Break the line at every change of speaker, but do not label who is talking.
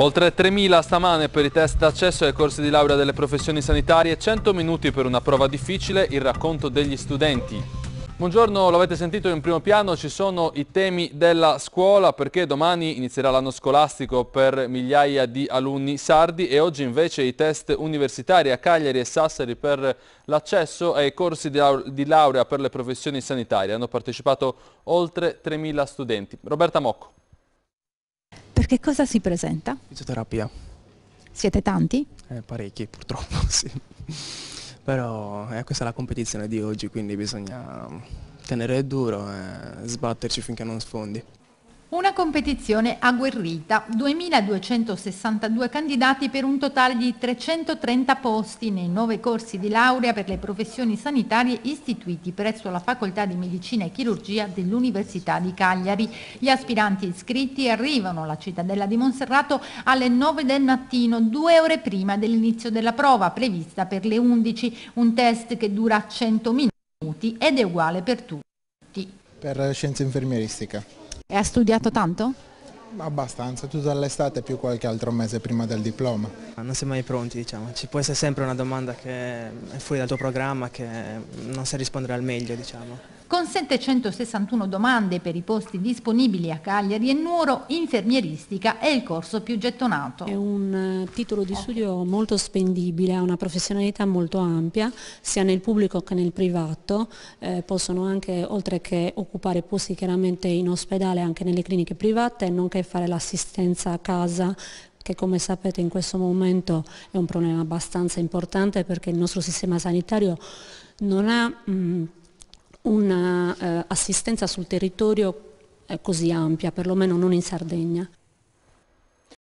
Oltre 3.000 stamane per i test d'accesso ai corsi di laurea delle professioni sanitarie, 100 minuti per una prova difficile, il racconto degli studenti. Buongiorno, lo avete sentito in primo piano, ci sono i temi della scuola perché domani inizierà l'anno scolastico per migliaia di alunni sardi e oggi invece i test universitari a Cagliari e Sassari per l'accesso ai corsi di laurea per le professioni sanitarie. Hanno partecipato oltre 3.000 studenti. Roberta Mocco.
Per che cosa si presenta? Fisioterapia. Siete tanti? Eh, parecchi purtroppo, sì. Però eh, questa è la competizione di oggi, quindi bisogna tenere duro e sbatterci finché non sfondi. Una competizione agguerrita, 2.262 candidati per un totale di 330 posti nei nove corsi di laurea per le professioni sanitarie istituiti presso la Facoltà di Medicina e Chirurgia dell'Università di Cagliari. Gli aspiranti iscritti arrivano alla cittadella di Monserrato alle 9 del mattino, due ore prima dell'inizio della prova, prevista per le 11, un test che dura 100 minuti ed è uguale per tutti.
Per scienza infermieristica.
E ha studiato tanto?
Abbastanza, tutta l'estate più qualche altro mese prima del diploma. Non si è mai pronti, diciamo. Ci può essere sempre una domanda che è
fuori dal tuo programma che non sa rispondere al meglio, diciamo. Con 761 domande per i posti disponibili a Cagliari e Nuoro,
infermieristica è il corso più gettonato. È un eh, titolo di studio molto spendibile, ha una professionalità molto ampia, sia nel pubblico che nel privato, eh, possono anche, oltre che occupare posti chiaramente in ospedale, anche nelle cliniche private, nonché che fare l'assistenza a casa che come sapete in questo momento è un problema abbastanza importante perché il nostro sistema sanitario non ha mm, un'assistenza eh, sul territorio eh, così ampia, perlomeno non in Sardegna.